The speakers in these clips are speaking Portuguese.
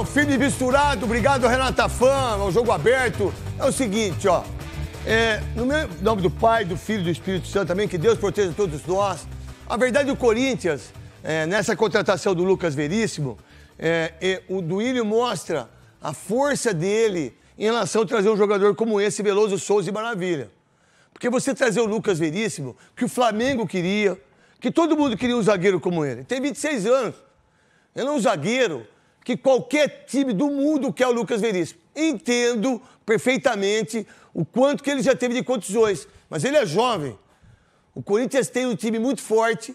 Não, filho misturado, obrigado Renata Fã, ao jogo aberto. É o seguinte, ó. É, no nome do Pai, do Filho e do Espírito Santo também, que Deus proteja todos nós. A verdade, o Corinthians, é, nessa contratação do Lucas Veríssimo, é, é, o Duílio mostra a força dele em relação a trazer um jogador como esse, Veloso Souza e Maravilha. Porque você trazer o Lucas Veríssimo, que o Flamengo queria, que todo mundo queria um zagueiro como ele. Tem 26 anos. Ele é um zagueiro que qualquer time do mundo quer é o Lucas Veríssimo. Entendo perfeitamente o quanto que ele já teve de condições, mas ele é jovem. O Corinthians tem um time muito forte,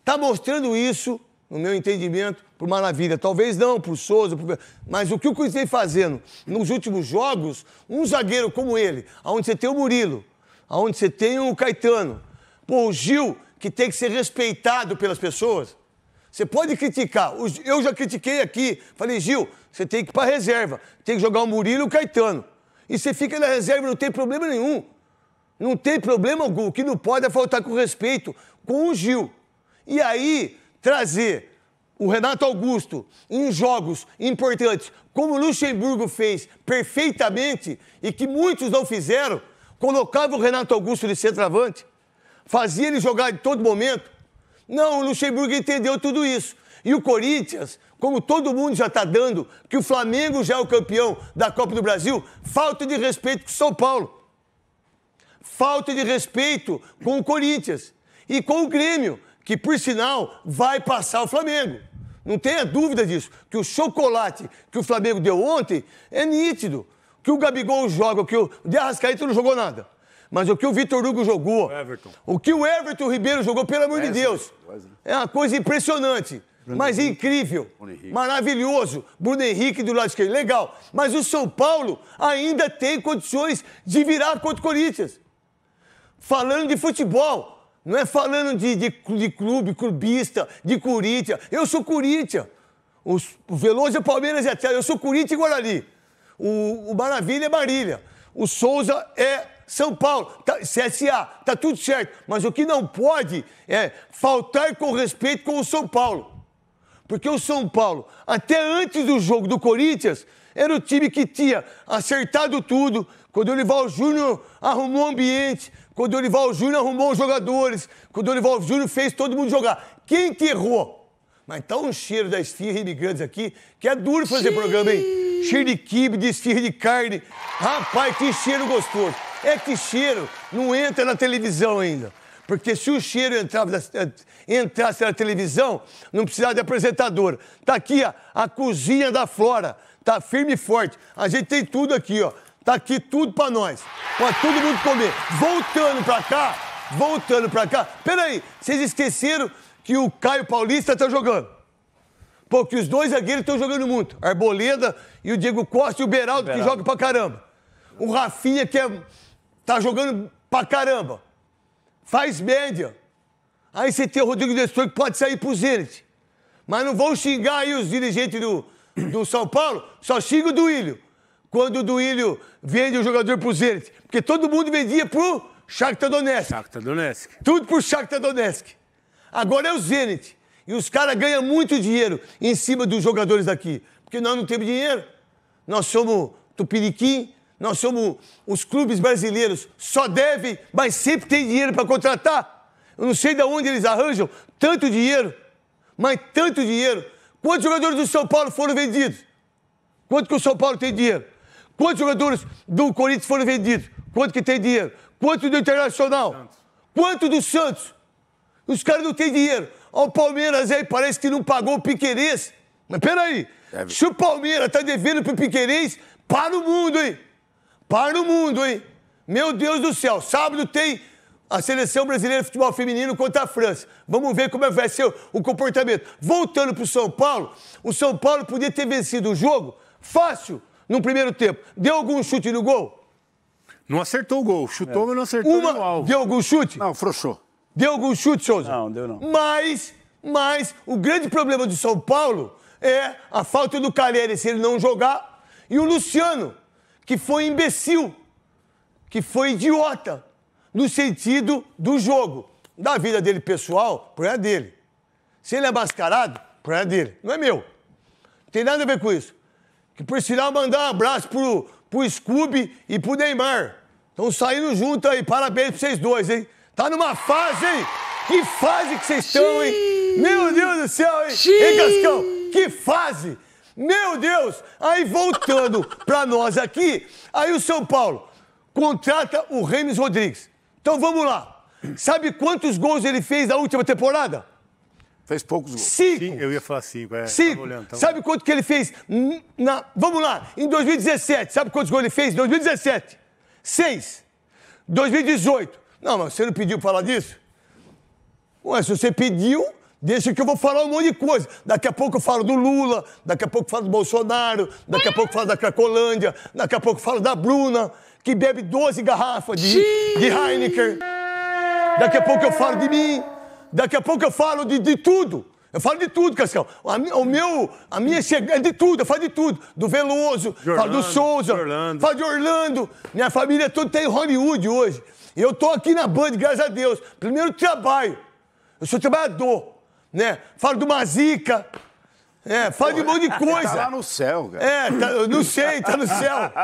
está mostrando isso, no meu entendimento, por Maravilha. Talvez não, por Souza, por... mas o que o Corinthians vem fazendo nos últimos jogos, um zagueiro como ele, onde você tem o Murilo, onde você tem o Caetano, pô, o Gil, que tem que ser respeitado pelas pessoas, você pode criticar. Eu já critiquei aqui. Falei, Gil, você tem que ir para reserva. Tem que jogar o Murilo e o Caetano. E você fica na reserva, não tem problema nenhum. Não tem problema algum. O que não pode é faltar com respeito com o Gil. E aí, trazer o Renato Augusto em jogos importantes, como o Luxemburgo fez perfeitamente e que muitos não fizeram, colocava o Renato Augusto de centroavante, fazia ele jogar em todo momento, não, o Luxemburgo entendeu tudo isso. E o Corinthians, como todo mundo já está dando, que o Flamengo já é o campeão da Copa do Brasil, falta de respeito com o São Paulo. Falta de respeito com o Corinthians e com o Grêmio, que por sinal vai passar o Flamengo. Não tenha dúvida disso, que o chocolate que o Flamengo deu ontem é nítido. Que o Gabigol joga, que o De Arrascaeta não jogou nada. Mas o que o Vitor Hugo jogou, o, o que o Everton Ribeiro jogou, pelo amor Wesley, de Deus, Wesley. é uma coisa impressionante. Bruno mas Henrique. incrível, maravilhoso. Bruno Henrique do lado esquerdo, legal. Mas o São Paulo ainda tem condições de virar contra o Corinthians. Falando de futebol, não é falando de, de, de clube, clubista, de Corinthians. Eu sou Corinthians. Os, o Veloso é Palmeiras e até Eu sou Corinthians e Guarani. O, o Maravilha é Marília. O Souza é são Paulo, tá, CSA, tá tudo certo. Mas o que não pode é faltar com respeito com o São Paulo. Porque o São Paulo, até antes do jogo do Corinthians, era o time que tinha acertado tudo. Quando o Olival Júnior arrumou o ambiente, quando o Olival Júnior arrumou os jogadores, quando o Olival Júnior fez todo mundo jogar. Quem que errou? Mas tá um cheiro da esfirra imigrantes aqui, que é duro fazer Xiii. programa, hein? Cheiro de quibe, de esfirra de carne. Rapaz, que cheiro gostoso. É que cheiro não entra na televisão ainda. Porque se o cheiro entrasse na televisão, não precisava de apresentador. Tá aqui ó, a cozinha da Flora. Tá firme e forte. A gente tem tudo aqui, ó. Tá aqui tudo para nós. Pra todo mundo comer. Voltando para cá, voltando para cá. Peraí, vocês esqueceram que o Caio Paulista tá jogando. Pô, que os dois zagueiros estão jogando muito. Arboleda e o Diego Costa e o Beraldo, Beraldo. que jogam pra caramba. O Rafinha, que é Tá jogando pra caramba. Faz média. Aí você tem o Rodrigo Nestor que pode sair pro Zenit. Mas não vão xingar aí os dirigentes do, do São Paulo, só xinga o Duílio. Quando o Duílio vende o jogador pro Zenit. Porque todo mundo vendia pro Shakhtar Donetsk. Shakhtar Donetsk. Tudo pro Shakhtar Donetsk. Agora é o Zenit. E os caras ganham muito dinheiro em cima dos jogadores daqui. Porque nós não temos dinheiro. Nós somos Tupiniquim, nós somos os clubes brasileiros, só deve, mas sempre tem dinheiro para contratar. Eu não sei de onde eles arranjam tanto dinheiro, mas tanto dinheiro. Quantos jogadores do São Paulo foram vendidos? Quanto que o São Paulo tem dinheiro? Quantos jogadores do Corinthians foram vendidos? Quanto que tem dinheiro? Quanto do Internacional? Santos. Quanto do Santos? Os caras não têm dinheiro. Olha o Palmeiras aí, parece que não pagou o Piquerez. Mas peraí, Deve. se o Palmeiras está devendo para o Piquerez, para o mundo, hein? Para o mundo, hein? Meu Deus do céu. Sábado tem a seleção brasileira de futebol feminino contra a França. Vamos ver como é vai ser o comportamento. Voltando para o São Paulo, o São Paulo podia ter vencido o jogo fácil no primeiro tempo. Deu algum chute no gol? Não acertou o gol. Chutou, é. mas não acertou Uma... no alvo. Deu algum chute? Não, frouxou. Deu algum chute, Souza? Não, deu não. Mas, mas, o grande problema do São Paulo é a falta do Caleri se ele não jogar e o Luciano que foi imbecil, que foi idiota, no sentido do jogo. Da vida dele pessoal, problema dele. Se ele é mascarado, problema dele. Não é meu. Não tem nada a ver com isso. Que por sinal mandar um abraço pro, pro Scooby e pro Neymar. Estão saindo junto aí. Parabéns pra vocês dois, hein? Tá numa fase, hein? Que fase que vocês estão, hein? Meu Deus do céu, hein? Xiii. Hein, Cascão? Que fase! Meu Deus! Aí voltando para nós aqui, aí o São Paulo contrata o Remes Rodrigues. Então vamos lá. Sabe quantos gols ele fez na última temporada? Fez poucos gols. Cinco. Sim, eu ia falar cinco. É, cinco. olhando, tava... Sabe quanto que ele fez? Na... Vamos lá. Em 2017, sabe quantos gols ele fez? 2017. Seis. 2018. Não, mas você não pediu para falar disso? Ué, se você pediu, Deixa que eu vou falar um monte de coisa. Daqui a pouco eu falo do Lula, daqui a pouco eu falo do Bolsonaro, daqui a pouco eu falo da Cracolândia, daqui a pouco eu falo da Bruna, que bebe 12 garrafas de, de Heineken. Daqui a pouco eu falo de mim, daqui a pouco eu falo de, de tudo. Eu falo de tudo, Cascão. A, o meu, a minha chegada é de tudo, eu falo de tudo. Do Veloso, Orlando, falo do Souza, falo de Orlando. Minha família toda tem tá Hollywood hoje. eu tô aqui na Band, graças a Deus. Primeiro trabalho. Eu sou trabalhador né? Fala de uma zica. É, fala Pô, de um monte de tá coisa. Tá lá no céu, cara. É, tá, não sei, tá no céu.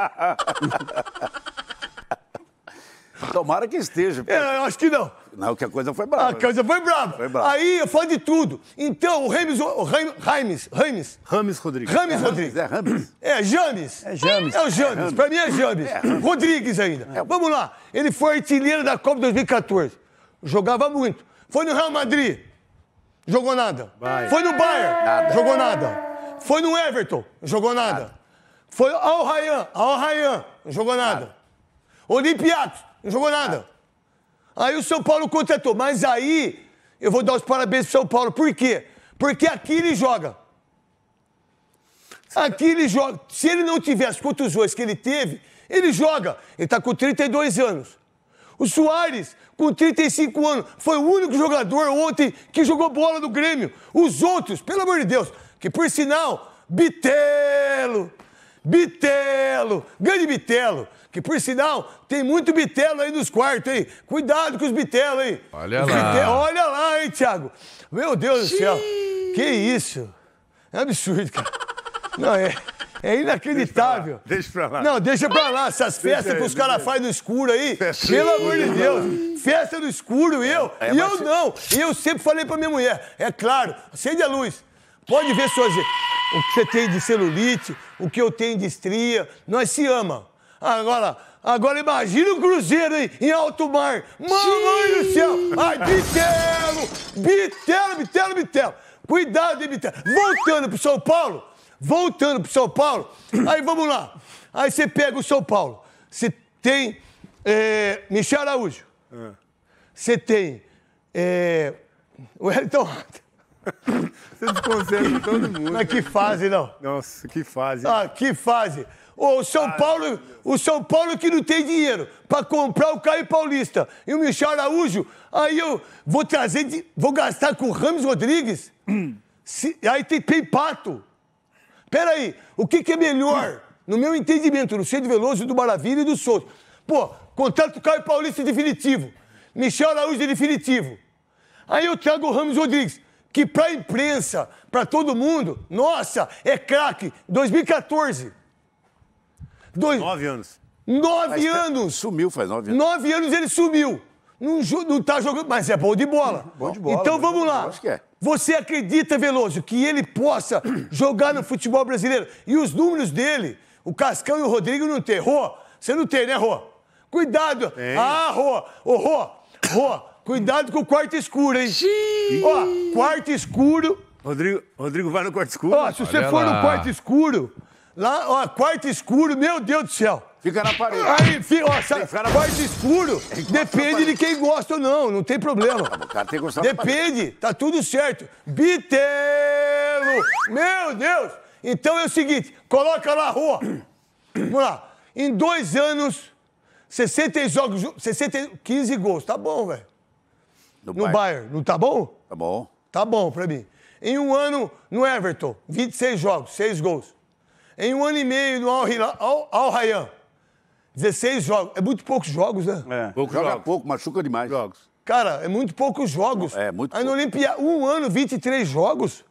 Tomara que esteja. É, eu acho que não. Não, que a coisa foi brava. A coisa foi brava. Foi brava. Aí eu falo de tudo. Então, o Rames. O Rames. Rames. Rames Rodrigues. Rames é, Rodrigues. É Rames. É James. É James. É o James. É, pra mim é James. É, Rodrigues ainda. É. Vamos lá. Ele foi artilheiro da Copa 2014. Jogava muito. Foi no Real Madrid. Jogou nada. Bayern. Foi no Bayern. Nada. Jogou nada. Foi no Everton. Jogou nada. nada. Foi ao Rayan. Ao Rayan. Jogou nada. nada. Jogou nada. Aí o São Paulo contratou. Mas aí eu vou dar os parabéns pro São Paulo. Por quê? Porque aqui ele joga. Aqui ele joga. Se ele não tiver as contusões que ele teve, ele joga. Ele tá com 32 anos. O Soares, com 35 anos, foi o único jogador ontem que jogou bola do Grêmio. Os outros, pelo amor de Deus, que por sinal, Bitelo, Bitelo, grande Bitelo, que por sinal tem muito Bitelo aí nos quartos, hein? Cuidado com os Bitelo, hein? Olha lá. Bitelo, olha lá, hein, Thiago? Meu Deus Xiii. do céu, que isso? É um absurdo, cara. Não é. É inacreditável. Deixa pra lá. Deixa pra lá. Não, deixa pra lá. Essas deixa festas aí, que os caras fazem no escuro aí. Fecha pelo amor de Deus. Festa no escuro, é, eu. É, e eu se... não. Eu sempre falei pra minha mulher. É claro, acende a luz. Pode ver suas... o que você tem de celulite, o que eu tenho de estria. Nós se ama. Agora, Agora imagina o Cruzeiro aí, em alto mar. Mamãe do céu! Ai, Bitelo! Bitelo, Bitelo, Bitelo! Cuidado, hein, Bitelo! Voltando pro São Paulo, Voltando pro São Paulo, aí vamos lá. Aí você pega o São Paulo. Você tem é, Michel Araújo. É. Você tem é, o Elton. Você desconcerta todo mundo. Mas que né? fase, não. Nossa, que fase. Ah, que fase. O São, Ai, ah, Paulo, o São Paulo que não tem dinheiro para comprar o Caio Paulista e o Michel Araújo, aí eu vou trazer, de, vou gastar com o Ramos Rodrigues. Hum. Se, aí tem, tem pato. Peraí, o que, que é melhor, no meu entendimento, do Cedo Veloso, do Maravilha e do Souto? Pô, contrato com Caio Paulista definitivo, Michel Araújo definitivo. Aí eu trago o Ramos Rodrigues, que pra imprensa, pra todo mundo, nossa, é craque, 2014. Dois... Nove anos. Nove anos! Sumiu faz nove anos. Nove anos ele sumiu. Não, não tá jogando, mas é bom de bola. Bom de bola. Então né? vamos lá. Acho que é. Você acredita, Veloso, que ele possa jogar no futebol brasileiro? E os números dele, o Cascão e o Rodrigo não tem. Rô, você não tem, né, Rô? Cuidado. Tem. Ah, Rô. Ô, Rô. Rô, cuidado com o quarto escuro, hein? Xiii. Ó, quarto escuro. Rodrigo, Rodrigo, vai no quarto escuro. Ó, se Olha você for lá. no quarto escuro, lá, ó, quarto escuro, meu Deus do céu. Fica na parede. Aí, fica ó, sabe, na... quarto escuro, que depende de quem gosta ou não, não tem problema. Ah, o cara tem que gostar Depende, tá tudo certo. Bitelo! Meu Deus! Então é o seguinte, coloca a rua. Vamos lá. Em dois anos, 60 jogos, 60, 15 gols. Tá bom, velho. No, no Bayern. Bayern. Não tá bom? Tá bom. Tá bom pra mim. Em um ano, no Everton, 26 jogos, 6 gols. Em um ano e meio, no Al-Rayyan, Al 16 jogos. É muito poucos jogos, né? É. Poucos Joga jogos. pouco, machuca demais. Jogos. Cara, é muito poucos jogos. É, muito Aí pouco. no Olimpíada, um ano, 23 jogos.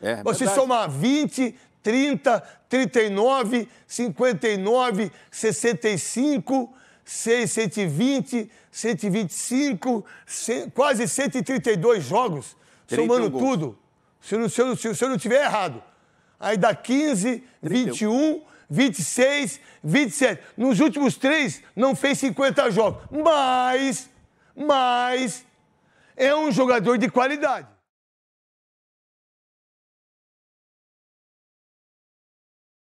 É, Você verdade. somar 20, 30, 39, 59, 65, 6, 120, 125, 100, quase 132 jogos, somando tudo. Se, eu, não estiver errado. Aí dá 15, 31. 21 26, 27. Nos últimos três, não fez 50 jogos. Mas, mas, é um jogador de qualidade.